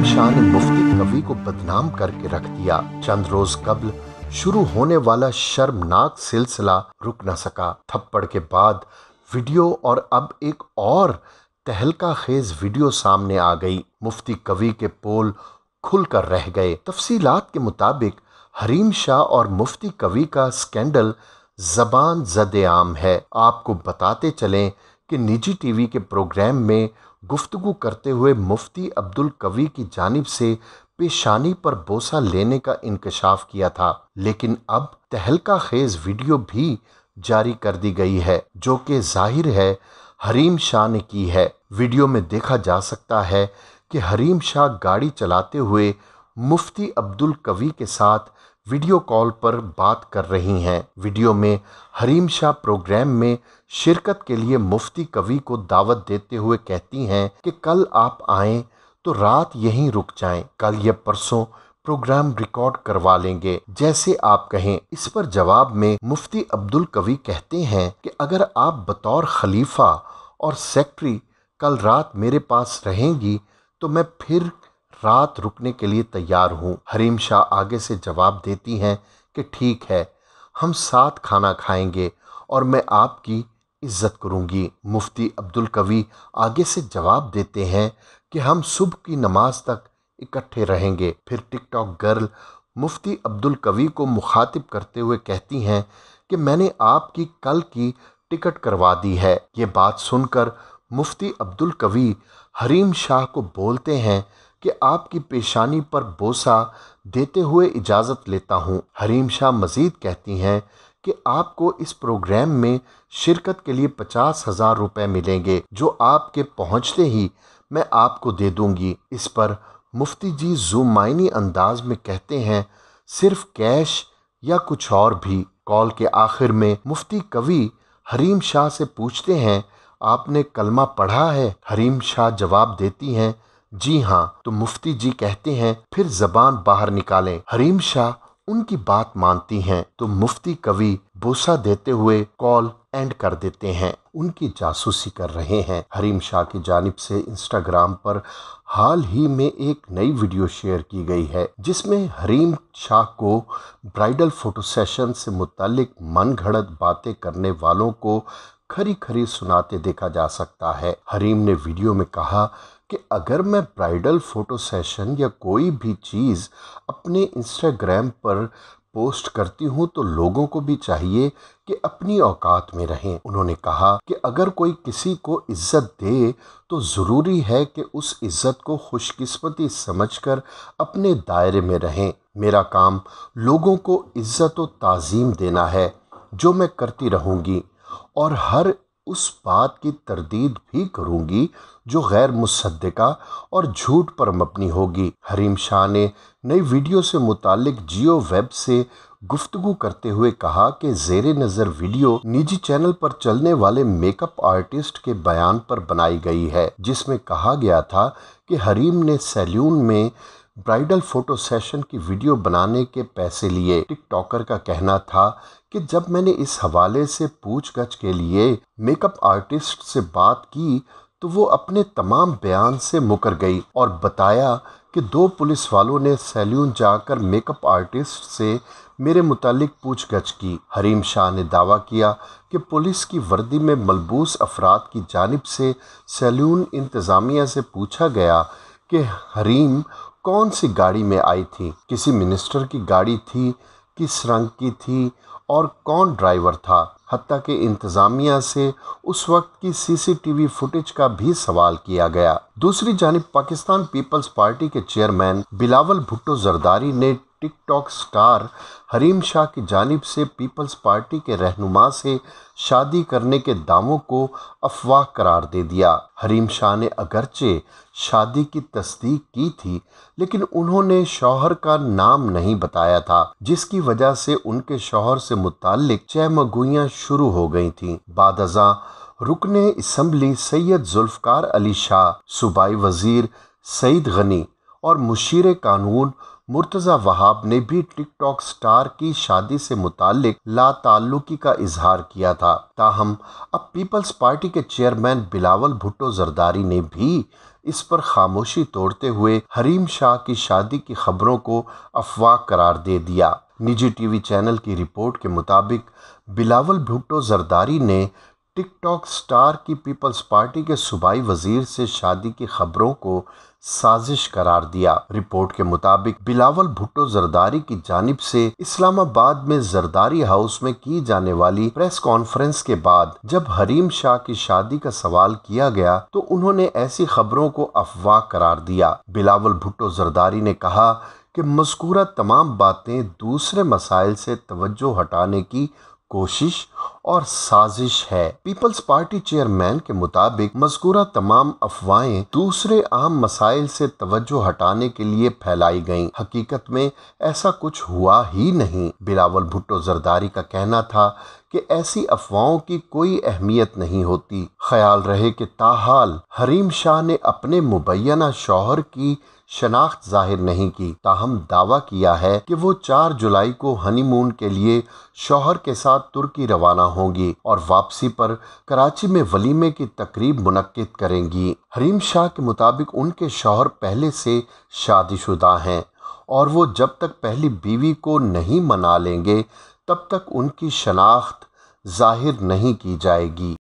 अजीम शाह ने मुफ्ती कवि को बदनाम करके रख दिया चंद रोज कबल शुरू होने वाला शर्मनाक सिलसिला रुक न सका थप्पड़ के बाद वीडियो और अब एक और तहलका खेज वीडियो सामने आ गई मुफ्ती कवि के पोल खुलकर रह गए तफसीलात के मुताबिक हरीम शाह और मुफ्ती कवि का स्कैंडल जबान जद आम है आपको बताते चलें कि निजी टीवी के प्रोग्राम में गुफ्तगु करते हुए मुफ्ती अब्दुल कवी की जानिब से पेशानी पर बोसा लेने का इंकशाफ किया था लेकिन अब तहलका खेज वीडियो भी जारी कर दी गई है जो कि जाहिर है हरीम शाह ने की है वीडियो में देखा जा सकता है कि हरीम शाह गाड़ी चलाते हुए मुफ्ती अब्दुल कवि के साथ वीडियो कॉल पर बात कर रही हैं वीडियो में हरीम शाह प्रोग्राम में शिरकत के लिए मुफ्ती कवि को दावत देते हुए कहती हैं कि कल आप आएँ तो रात यहीं रुक जाएं कल या परसों प्रोग्राम रिकॉर्ड करवा लेंगे जैसे आप कहें इस पर जवाब में मुफ्ती अब्दुल कवि कहते हैं कि अगर आप बतौर खलीफा और सेक्रेटरी कल रात मेरे पास रहेंगी तो मैं फिर रात रुकने के लिए तैयार हूँ हरीम शाह आगे से जवाब देती हैं कि ठीक है हम साथ खाना खाएंगे और मैं आपकी इज्जत करूंगी मुफ्ती अब्दुल कवि आगे से जवाब देते हैं कि हम सुबह की नमाज तक इकट्ठे रहेंगे फिर टिकटॉक गर्ल मुफ्ती अब्दुल कवि को मुखातिब करते हुए कहती हैं कि मैंने आपकी कल की टिकट करवा दी है ये बात सुनकर मुफ्ती अब्दुल कवि हरीम शाह को बोलते हैं कि आपकी पेशानी पर बोसा देते हुए इजाज़त लेता हूँ हरीम शाह मजीद कहती हैं कि आपको इस प्रोग्राम में शिरकत के लिए पचास हज़ार रुपये मिलेंगे जो आपके पहुँचते ही मैं आपको दे दूँगी इस पर मुफ्ती जी जूमायनी अंदाज में कहते हैं सिर्फ कैश या कुछ और भी कॉल के आखिर में मुफ्ती कवि हरीम शाह से पूछते हैं आपने कलमा पढ़ा है हरीम शाह जवाब देती हैं जी हाँ तो मुफ्ती जी कहते हैं फिर जबान बाहर निकालें हरीम शाह उनकी बात मानती हैं तो मुफ्ती कवि बोसा देते हुए कॉल एंड कर देते हैं उनकी जासूसी कर रहे हैं हरीम शाह की जानब से इंस्टाग्राम पर हाल ही में एक नई वीडियो शेयर की गई है जिसमें हरीम शाह को ब्राइडल फोटो सेशन से मुतालिक मन घड़त बातें करने वालों को खरी खरी सुनाते देखा जा सकता है हरीम ने वीडियो में कहा कि अगर मैं ब्राइडल फ़ोटो सेशन या कोई भी चीज़ अपने इंस्टाग्राम पर पोस्ट करती हूँ तो लोगों को भी चाहिए कि अपनी औकात में रहें उन्होंने कहा कि अगर कोई किसी को इज्जत दे तो ज़रूरी है कि उस इज्जत को खुशकिस्मती समझकर अपने दायरे में रहें मेरा काम लोगों को इज्जत व तज़ीम देना है जो मैं करती रहूँगी और हर उस बात की तरदीद भी करूंगी जो गैर मुसदा और झूठ पर मबनी होगी हरीम शाह ने नई वीडियो से मुतल जियो वेब से गुफ्तु करते हुए कहा कि जेर नज़र वीडियो निजी चैनल पर चलने वाले मेकअप आर्टिस्ट के बयान पर बनाई गई है जिसमें कहा गया था कि हरीम ने सैल्यून में ब्राइडल फोटो सेशन की वीडियो बनाने के पैसे लिए टिकटॉकर का कहना था कि जब मैंने इस हवाले से पूछ गछ के लिए मेकअप आर्टिस्ट से बात की तो वो अपने तमाम बयान से मुकर गई और बताया कि दो पुलिस वालों ने सैल्यून जाकर मेकअप आर्टिस्ट से मेरे मुतालिक पूछ गछ की हरीम शाह ने दावा किया कि पुलिस की वर्दी में मलबूस अफराद की जानब से सैलून इंतज़ामिया से पूछा गया कि हरीम कौन सी गाड़ी में आई थी किसी मिनिस्टर की गाड़ी थी किस रंग की थी और कौन ड्राइवर था हती के इंतज़ामिया से उस वक्त की सीसीटीवी फुटेज का भी सवाल किया गया दूसरी जानब पाकिस्तान पीपल्स पार्टी के चेयरमैन बिलावल भुट्टो जरदारी ने टिकटॉक स्टार हरीम शाह की जानब से पीपल्स पार्टी के रहनुमा से शादी करने के दावों को अफवाह करार दे दिया हरीम शाह ने अगरचे शादी की तस्दीक की थी लेकिन उन्होंने शौहर का नाम नहीं बताया था जिसकी वजह से उनके शौहर से मुतालिक चहमगुइयाँ शुरू हो गई थी बाद रुकने इसम्बली सैयद जुल्फकार अली शाह सूबाई वज़ीर सईद गनी और मुशीर कानून मुर्तज़ा वहाब ने भी टिकटॉक स्टार की शादी से मुतालिक ताल्लुकी का इजहार किया था ताहम अब पीपल्स पार्टी के चेयरमैन बिलावल भुट्टो जरदारी ने भी इस पर खामोशी तोड़ते हुए हरीम शाह की शादी की खबरों को अफवाह करार दे दिया निजी टीवी चैनल की रिपोर्ट के मुताबिक बिलावल भुट्टो जरदारी ने टिकटॉक स्टार की पीपल्स पार्टी के सूबाई वजीर से शादी की खबरों को साजिश करार दिया रिपोर्ट के मुताबिक बिलावल भुट्टो जरदारी की जानब से इस्लामाबाद में जरदारी हाउस में की जाने वाली प्रेस कॉन्फ्रेंस के बाद जब हरीम शाह की शादी का सवाल किया गया तो उन्होंने ऐसी खबरों को अफवाह करार दिया बिलावल भुट्टो जरदारी ने कहा कि मस्कूरा तमाम बातें दूसरे मसाइल से तवज्जो हटाने की कोशिश और साजिश है पीपल्स पार्टी चेयरमैन के मुताबिक मजकूरा तमाम अफवाहें दूसरे आम मसाइल से तवज्जो हटाने के लिए फैलाई गईं। हकीकत में ऐसा कुछ हुआ ही नहीं बिलावल भुट्टो जरदारी का कहना था कि ऐसी अफवाहों की कोई अहमियत नहीं होती ख्याल रहे कि ताहाल हरीम शाह ने अपने मुबैना शौहर की शनाख्त जाहिर नहीं की ताहम दावा किया है कि वो चार जुलाई को हनीमून के लिए शोहर के साथ तुर्की रवाना होंगी और वापसी पर कराची में वलीमे की तकरीब मुनद करेंगी हरीम शाह के मुताबिक उनके शोहर पहले से शादीशुदा हैं और वो जब तक पहली बीवी को नहीं मना लेंगे तब तक उनकी शनाख्त जाहिर नहीं की जाएगी